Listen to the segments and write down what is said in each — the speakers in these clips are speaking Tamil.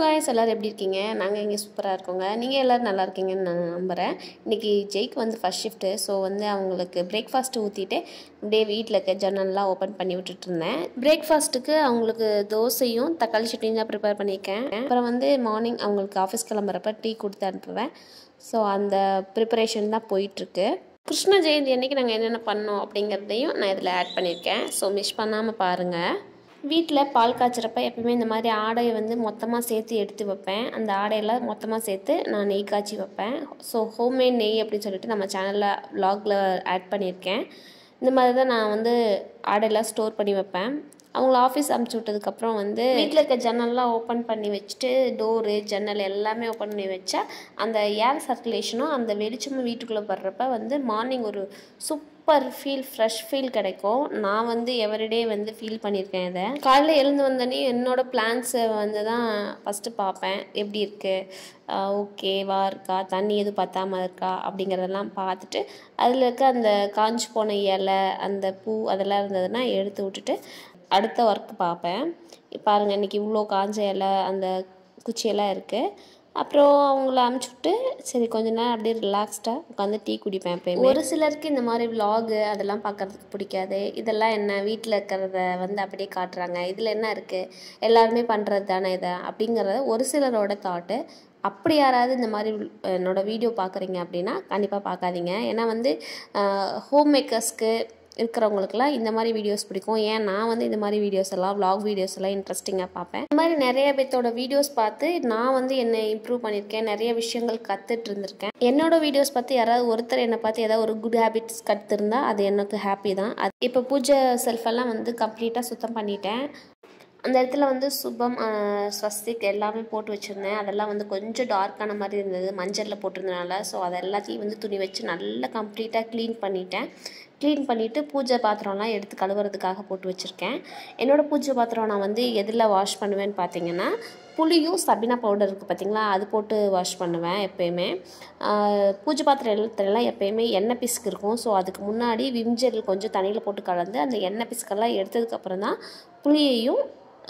காய்ஸ் எல்லோரும் எப்படி இருக்கீங்க நாங்கள் இங்கே சூப்பராக இருக்கோங்க நீங்கள் எல்லோரும் நல்லா இருக்கீங்கன்னு நான் நம்புகிறேன் இன்றைக்கி ஜெய்க்கு வந்து ஃபஸ்ட் ஷிஃப்ட்டு ஸோ வந்து அவங்களுக்கு பிரேக்ஃபாஸ்ட்டு ஊற்றிட்டு அப்படியே வீட்டில் இருக்க ஜன்னல்லாம் ஓப்பன் பண்ணி விட்டுட்டு இருந்தேன் பிரேக்ஃபாஸ்ட்டுக்கு அவங்களுக்கு தோசையும் தக்காளி சட்னியும் தான் ப்ரிப்பேர் பண்ணியிருக்கேன் அப்புறம் வந்து மார்னிங் அவங்களுக்கு ஆஃபீஸ் கிளம்புறப்ப டீ கொடுத்து அனுப்புவேன் ஸோ அந்த ப்ரிப்பரேஷன் தான் போயிட்டுருக்கு கிருஷ்ண ஜெயந்தி அன்றைக்கி நாங்கள் என்னென்ன பண்ணோம் அப்படிங்கிறதையும் நான் இதில் ஆட் பண்ணியிருக்கேன் ஸோ மிஸ் பண்ணாமல் பாருங்கள் வீட்டில் பால் காய்ச்சறப்ப எப்போயுமே இந்த மாதிரி ஆடையை வந்து மொத்தமாக சேர்த்து எடுத்து வைப்பேன் அந்த ஆடையெல்லாம் மொத்தமாக சேர்த்து நான் நெய் காய்ச்சி வைப்பேன் ஸோ ஹோம்மேட் நெய் அப்படின்னு சொல்லிட்டு நம்ம சேனலில் வ்ளாகில் ஆட் பண்ணியிருக்கேன் இந்த மாதிரி தான் நான் வந்து ஆடையெல்லாம் ஸ்டோர் பண்ணி வைப்பேன் அவங்கள ஆஃபீஸ் அமுச்சு விட்டதுக்கப்புறம் வந்து வீட்டில் இருக்க ஜன்னல்லாம் ஓப்பன் பண்ணி வச்சுட்டு டோரு ஜன்னல் எல்லாமே ஓப்பன் பண்ணி வச்சா அந்த ஏர் சர்க்குலேஷனும் அந்த வெளிச்சமும் வீட்டுக்குள்ளே வர்றப்ப வந்து மார்னிங் ஒரு சூப் சூப்பர் ஃபீல் ஃப்ரெஷ் ஃபீல் கிடைக்கும் நான் வந்து எவரிடே வந்து ஃபீல் பண்ணியிருக்கேன் இதை காலையில் எழுந்து வந்தோடனே என்னோடய பிளான்ஸை வந்து தான் ஃபஸ்ட்டு பார்ப்பேன் எப்படி இருக்குது ஓகேவா இருக்கா தண்ணி எதுவும் பத்தாமல் இருக்கா அப்படிங்கிறதெல்லாம் பார்த்துட்டு அதில் இருக்க அந்த காஞ்சி போன இலை அந்த பூ அதெல்லாம் இருந்ததுன்னா எடுத்து விட்டுட்டு அடுத்த ஒர்க் பார்ப்பேன் பாருங்கள் இன்றைக்கி இவ்வளோ காஞ்ச இலை அந்த குச்சியெல்லாம் இருக்குது அப்புறம் அவங்கள அமுச்சுட்டு சரி கொஞ்ச நேரம் அப்படியே ரிலாக்ஸ்டாக உட்காந்து டீ குடிப்பேன் எப்பயுமே ஒரு சிலருக்கு இந்த மாதிரி விலாகு அதெல்லாம் பார்க்குறதுக்கு பிடிக்காது இதெல்லாம் என்ன வீட்டில் இருக்கிறத வந்து அப்படியே காட்டுறாங்க இதில் என்ன இருக்குது எல்லாருமே பண்ணுறது தானே இதை அப்படிங்கிறத ஒரு சிலரோட தாட்டு அப்படி யாராவது இந்த மாதிரி என்னோடய வீடியோ பார்க்குறீங்க அப்படின்னா கண்டிப்பாக பார்க்காதீங்க ஏன்னா வந்து ஹோம் மேக்கர்ஸ்க்கு இருக்கிறவங்களுக்குலாம் இந்த மாதிரி வீடியோஸ் பிடிக்கும் ஏன் நான் வந்து இந்த மாதிரி வீடியோஸ் எல்லாம் விலாக் வீடியோஸ் எல்லாம் இன்ட்ரெஸ்டிங்காக பார்ப்பேன் இந்த மாதிரி நிறைய பேர்த்தோட வீடியோஸ் பார்த்து நான் வந்து என்னை இம்ப்ரூவ் பண்ணியிருக்கேன் நிறைய விஷயங்கள் கற்றுட்டு இருந்திருக்கேன் என்னோட வீடியோஸ் பார்த்து யாராவது ஒருத்தர் என்னை பார்த்து ஏதாவது ஒரு குட் ஹேபிட்ஸ் கற்றுருந்தா அது எனக்கு ஹாப்பி தான் அது இப்போ பூஜை செல்ஃபெல்லாம் வந்து கம்ப்ளீட்டாக சுத்தம் பண்ணிட்டேன் அந்த இடத்துல வந்து சுபம் ஸ்வஸ்திக் எல்லாமே போட்டு வச்சுருந்தேன் அதெல்லாம் வந்து கொஞ்சம் டார்க்கான மாதிரி இருந்தது மஞ்சளில் போட்டிருந்தனால ஸோ அதை எல்லாத்தையும் வந்து துணி வச்சு நல்லா கம்ப்ளீட்டாக க்ளீன் பண்ணிட்டேன் க்ளீன் பண்ணிவிட்டு பூஜை பாத்திரம்லாம் எடுத்து கழுவுறதுக்காக போட்டு வச்சுருக்கேன் என்னோடய பூஜை பாத்திரம் நான் வந்து எதில் வாஷ் பண்ணுவேன்னு பார்த்தீங்கன்னா புளியும் சபினா பவுடர் இருக்குது பார்த்திங்களா அது போட்டு வாஷ் பண்ணுவேன் எப்போயுமே பூஜை பாத்திரம் எழுத்துலாம் எப்போயுமே எண்ணெய் பிஸ்க் இருக்கும் ஸோ அதுக்கு முன்னாடி விம் ஜெல் கொஞ்சம் தண்ணியில் போட்டு கலந்து அந்த எண்ணெய் பிஸ்கெல்லாம் எடுத்ததுக்கப்புறம் தான் புளியையும்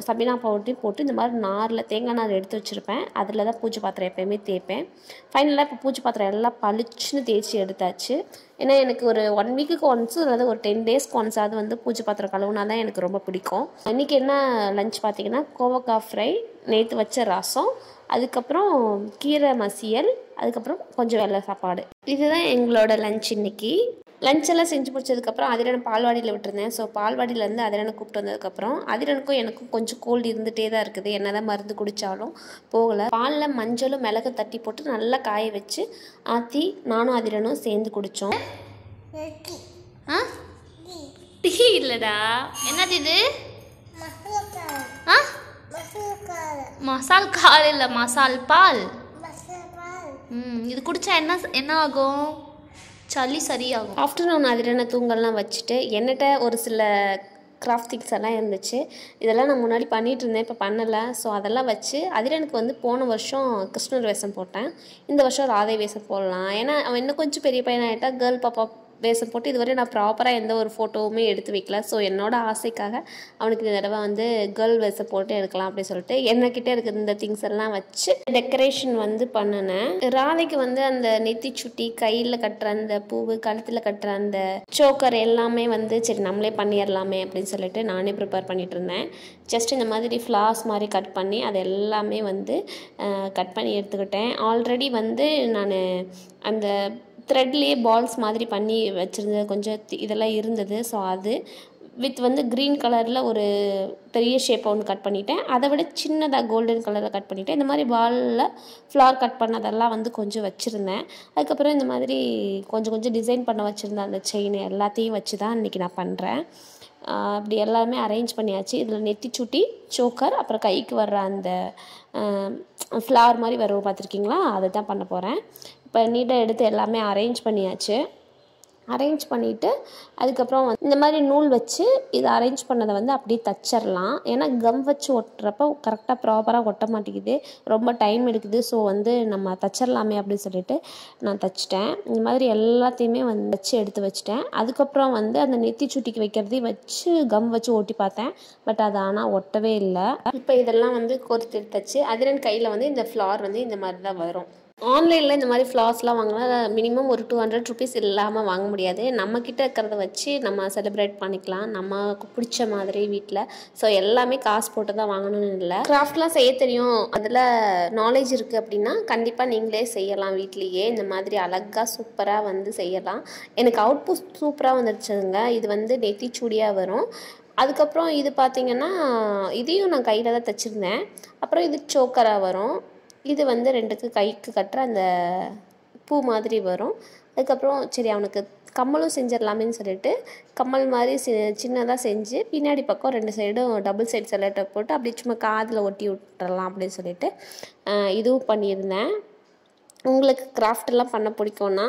சபீனா பவுடரையும் போட்டு இந்த மாதிரி நாரில் தேங்காய் நார் எடுத்து வச்சுருப்பேன் அதில் தான் பூஜை பாத்திரம் எப்போயுமே தேய்ப்பேன் ஃபைனலாக இப்போ பூஜை பாத்திரம் எல்லாம் பளிச்சுன்னு தேய்ச்சி எடுத்தாச்சு ஏன்னா எனக்கு ஒரு ஒன் வீக்குக்கு ஒன்ஸ் அதாவது ஒரு டென் டேஸ்க்கு ஒன்ஸாவது வந்து பூஜை பாத்திரம் கழுவுனா தான் எனக்கு ரொம்ப பிடிக்கும் இன்றைக்கி என்ன லஞ்ச் பார்த்திங்கன்னா கோவக்காய் ஃப்ரை நேற்று வச்ச ரசம் அதுக்கப்புறம் கீரை மசியல் அதுக்கப்புறம் கொஞ்சம் வெள்ளை சாப்பாடு இதுதான் எங்களோட லஞ்ச் இன்னைக்கு லஞ்செல்லாம் செஞ்சு முடிச்சதுக்கப்புறம் அதிரன் பால்வாடியில் விட்டுருந்தேன் ஸோ பால்வாடியிலேருந்து அதிரனை கூப்பிட்டு வந்ததுக்கப்புறம் அதிரனுக்கும் எனக்கும் கொஞ்சம் கோல்டு இருந்துகிட்டே தான் இருக்குது என்ன தான் மருந்து குடித்தாலும் போகலை பாலில் மஞ்சளும் மிளகு தட்டி போட்டு நல்லா காய வச்சு ஆற்றி நானும் அதிரனும் சேர்ந்து குடித்தோம் ஆ டீ இல்லைடா என்னது இது ஆ மசால் கால் இல்லை மசால் பால் ம் இது குடித்தா என்ன என்ன ஆகும் சளி சரியாகும் ஆஃப்டர்நூன் அதிரான தூங்கல்லாம் வச்சுட்டு என்னட்ட ஒரு சில கிராஃப்ட் எல்லாம் இருந்துச்சு இதெல்லாம் நான் முன்னாடி பண்ணிகிட்டு இருந்தேன் இப்போ பண்ணலை ஸோ அதெல்லாம் வச்சு அதில் எனக்கு வந்து போன வருஷம் கிருஷ்ணர் வேஷம் போட்டேன் இந்த வருஷம் ராதை வேஷம் போடலாம் ஏன்னா அவன் இன்னும் கொஞ்சம் பெரிய பையனாகிட்டா கேர்ள் பாப்பா வேஷம் போட்டு இதுவரை நான் ப்ராப்பராக எந்த ஒரு ஃபோட்டோவுமே எடுத்து வைக்கல ஸோ என்னோடய ஆசைக்காக அவனுக்கு இந்த தடவை வந்து கேர்ள் வேஷம் போட்டு எடுக்கலாம் அப்படின்னு சொல்லிட்டு என்னக்கிட்ட இருக்கிற இந்த திங்ஸ் எல்லாம் வச்சு டெக்கரேஷன் வந்து பண்ணினேன் ராணிக்கு வந்து அந்த நெத்தி சுட்டி கையில் கட்டுற அந்த பூவு கழுத்தில் கட்டுற அந்த சோக்கர் எல்லாமே வந்து சரி நம்மளே பண்ணிடலாமே அப்படின்னு சொல்லிட்டு நானே ப்ரிப்பேர் பண்ணிட்டு இருந்தேன் ஜஸ்ட் இந்த மாதிரி ஃப்ளார்ஸ் மாதிரி கட் பண்ணி அது எல்லாமே வந்து கட் பண்ணி எடுத்துக்கிட்டேன் ஆல்ரெடி வந்து நான் அந்த த்ரெட்லேயே பால்ஸ் மாதிரி பண்ணி வச்சுருந்தது கொஞ்சம் இதெல்லாம் இருந்தது ஸோ அது வித் வந்து க்ரீன் கலரில் ஒரு பெரிய ஷேப்பை ஒன்று கட் பண்ணிவிட்டேன் அதை விட சின்னதாக கோல்டன் கலரில் கட் பண்ணிவிட்டேன் இந்த மாதிரி பாலில் ஃப்ளார் கட் பண்ணதெல்லாம் வந்து கொஞ்சம் வச்சுருந்தேன் அதுக்கப்புறம் இந்த மாதிரி கொஞ்சம் கொஞ்சம் டிசைன் பண்ண வச்சுருந்தேன் அந்த செயின் எல்லாத்தையும் வச்சு தான் இன்றைக்கி நான் பண்ணுறேன் அப்படி எல்லாமே அரேஞ்ச் பண்ணியாச்சு இதில் நெத்தி சுட்டி சோக்கர் அப்புறம் கைக்கு வர்ற அந்த ஃப்ளவர் மாதிரி வரும் பார்த்துருக்கீங்களா அதை தான் பண்ண போகிறேன் இப்போ நீட்டாக எடுத்து எல்லாமே அரேஞ்ச் பண்ணியாச்சு அரேஞ்ச் பண்ணிவிட்டு அதுக்கப்புறம் வந்து இந்த மாதிரி நூல் வச்சு இதை அரேஞ்ச் பண்ணதை வந்து அப்படியே தச்சிடலாம் ஏன்னா கம் வச்சு ஒட்டுறப்ப கரெக்டாக ப்ராப்பராக ஒட்ட மாட்டேங்குது ரொம்ப டைம் எடுக்குது ஸோ வந்து நம்ம தச்சிடலாமே அப்படின்னு சொல்லிட்டு நான் தச்சிட்டேன் இந்த மாதிரி எல்லாத்தையுமே வந்து வச்சு எடுத்து வச்சுட்டேன் அதுக்கப்புறம் வந்து அந்த நெத்தி சுட்டிக்கு வைக்கிறதையும் வச்சு கம் வச்சு ஓட்டி பார்த்தேன் பட் அது ஆனால் ஒட்டவே இல்லை இப்போ இதெல்லாம் வந்து கொடுத்து தச்சு அதில் கையில் வந்து இந்த ஃப்ளார் வந்து இந்த மாதிரி தான் வரும் ஆன்லைனில் இந்த மாதிரி ஃப்ளார்ஸ்லாம் வாங்கினா மினிமம் ஒரு டூ ஹண்ட்ரட் ருபீஸ் இல்லாமல் வாங்க முடியாது நம்மக்கிட்ட இருக்கிறத வச்சு நம்ம செலிப்ரேட் பண்ணிக்கலாம் நமக்கு பிடிச்ச மாதிரி வீட்டில் ஸோ எல்லாமே காசு போட்டு தான் வாங்கணும்னு இல்லை கிராஃப்ட்லாம் செய்ய தெரியும் அதில் நாலேஜ் இருக்குது அப்படின்னா கண்டிப்பாக நீங்களே செய்யலாம் வீட்லேயே இந்த மாதிரி அழகாக சூப்பராக வந்து செய்யலாம் எனக்கு புட் சூப்பராக வந்துருச்சுங்க இது வந்து சூடியாக வரும் அதுக்கப்புறம் இது பார்த்திங்கன்னா இதையும் நான் கையில் தான் தைச்சிருந்தேன் அப்புறம் இது சோக்கராக வரும் இது வந்து ரெண்டுக்கு கைக்கு கட்டுற அந்த பூ மாதிரி வரும் அதுக்கப்புறம் சரி அவனுக்கு கம்மலும் செஞ்சிடலாமேன்னு சொல்லிட்டு கம்மல் மாதிரி சின்னதாக செஞ்சு பின்னாடி பக்கம் ரெண்டு சைடும் டபுள் சைடு செலட்டை போட்டு அப்படி சும்மா காதில் ஒட்டி விட்டுறலாம் அப்படின்னு சொல்லிட்டு இதுவும் பண்ணியிருந்தேன் உங்களுக்கு கிராஃப்டெல்லாம் பண்ண பிடிக்கும்னா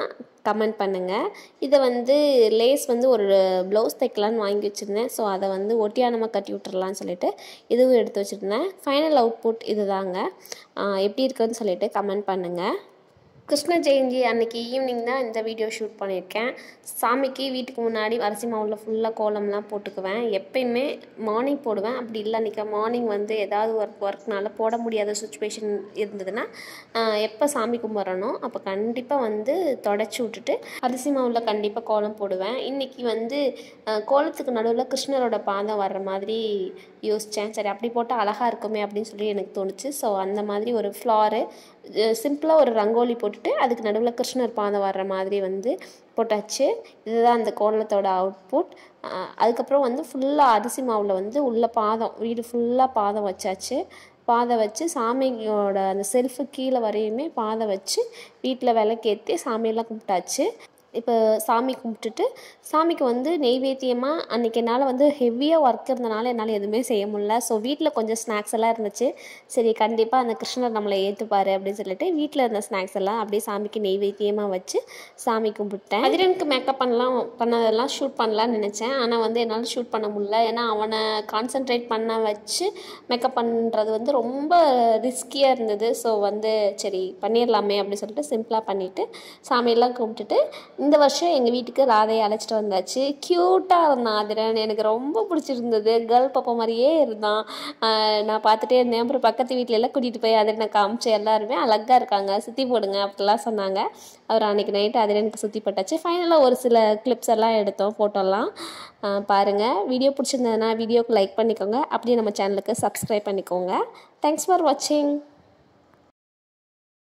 கமெண்ட் பண்ணுங்கள் இதை வந்து லேஸ் வந்து ஒரு ப்ளவுஸ் தைக்கலான்னு வாங்கி வச்சுருந்தேன் ஸோ அதை வந்து ஒட்டியானமாக கட்டி விட்டுறலான்னு சொல்லிட்டு இதுவும் எடுத்து வச்சுருந்தேன் ஃபைனல் அவுட்புட் இது தாங்க எப்படி இருக்குதுன்னு சொல்லிட்டு கமெண்ட் பண்ணுங்கள் கிருஷ்ண ஜெயந்தி அன்னைக்கு ஈவினிங் தான் இந்த வீடியோ ஷூட் பண்ணியிருக்கேன் சாமிக்கு வீட்டுக்கு முன்னாடி அரிசி மாவில் ஃபுல்லாக கோலம்லாம் போட்டுக்குவேன் எப்பயுமே மார்னிங் போடுவேன் அப்படி இல்லை அன்றைக்கி மார்னிங் வந்து ஏதாவது ஒர்க் ஒர்க்னால போட முடியாத சுச்சுவேஷன் இருந்ததுன்னா எப்போ சாமி கும்பிட்றனோ அப்போ கண்டிப்பாக வந்து தொடச்சி விட்டுட்டு அரிசி மாவில் கண்டிப்பாக கோலம் போடுவேன் இன்றைக்கி வந்து கோலத்துக்கு நடுவில் கிருஷ்ணரோட பாதம் வர்ற மாதிரி யோசித்தேன் சரி அப்படி போட்டால் அழகாக இருக்குமே அப்படின்னு சொல்லி எனக்கு தோணுச்சு ஸோ அந்த மாதிரி ஒரு ஃப்ளாரு சிம்பிளாக ஒரு ரங்கோலி போட்டுட்டு அதுக்கு நடுவில் கிருஷ்ணர் பாதம் வர்ற மாதிரி வந்து போட்டாச்சு இதுதான் அந்த கோலத்தோட அவுட்புட் அதுக்கப்புறம் வந்து ஃபுல்லாக அரிசி மாவில் வந்து உள்ள பாதம் வீடு ஃபுல்லாக பாதம் வச்சாச்சு பாதை வச்சு சாமியோட அந்த செல்ஃபு கீழே வரையுமே பாதை வச்சு வீட்டில் விளக்கேற்றி சாமியெல்லாம் கும்பிட்டாச்சு இப்போ சாமி கும்பிட்டுட்டு சாமிக்கு வந்து நெய்வேத்தியமாக அன்றைக்கி என்னால் வந்து ஹெவியாக ஒர்க் இருந்தனால என்னால் எதுவுமே செய்ய முடில ஸோ வீட்டில் கொஞ்சம் ஸ்நாக்ஸ் எல்லாம் இருந்துச்சு சரி கண்டிப்பாக அந்த கிருஷ்ணர் நம்மளை ஏற்றுப்பார் அப்படின்னு சொல்லிட்டு வீட்டில் இருந்த ஸ்நாக்ஸ் எல்லாம் அப்படியே சாமிக்கு நெய்வேத்தியமாக வச்சு சாமி கும்பிட்டேன் அதிரனுக்கு மேக்கப் பண்ணலாம் பண்ணதெல்லாம் ஷூட் பண்ணலான்னு நினச்சேன் ஆனால் வந்து என்னால் ஷூட் பண்ண முடில ஏன்னா அவனை கான்சென்ட்ரேட் பண்ண வச்சு மேக்கப் பண்ணுறது வந்து ரொம்ப ரிஸ்கியாக இருந்தது ஸோ வந்து சரி பண்ணிடலாமே அப்படின்னு சொல்லிட்டு சிம்பிளாக பண்ணிவிட்டு சாமியெல்லாம் கும்பிட்டுட்டு இந்த வருஷம் எங்கள் வீட்டுக்கு ராதையை அழைச்சிட்டு வந்தாச்சு க்யூட்டாக இருந்தான் அதிரன் எனக்கு ரொம்ப பிடிச்சிருந்தது கேர்ள் பாப்பா மாதிரியே இருந்தான் நான் பார்த்துட்டே இருந்தேன் அப்புறம் பக்கத்து வீட்டில எல்லாம் கூட்டிகிட்டு போய் அதிரனை காமிச்சு எல்லாருமே அழகாக இருக்காங்க சுற்றி போடுங்க அப்படிலாம் சொன்னாங்க அவர் அன்றைக்கி நைட்டு அதிரனுக்கு சுற்றி போட்டாச்சு ஃபைனலாக ஒரு சில கிளிப்ஸ் எல்லாம் எடுத்தோம் ஃபோட்டோலாம் பாருங்கள் வீடியோ பிடிச்சிருந்ததுன்னா வீடியோக்கு லைக் பண்ணிக்கோங்க அப்படியே நம்ம சேனலுக்கு சப்ஸ்கிரைப் பண்ணிக்கோங்க தேங்க்ஸ் ஃபார் வாட்சிங்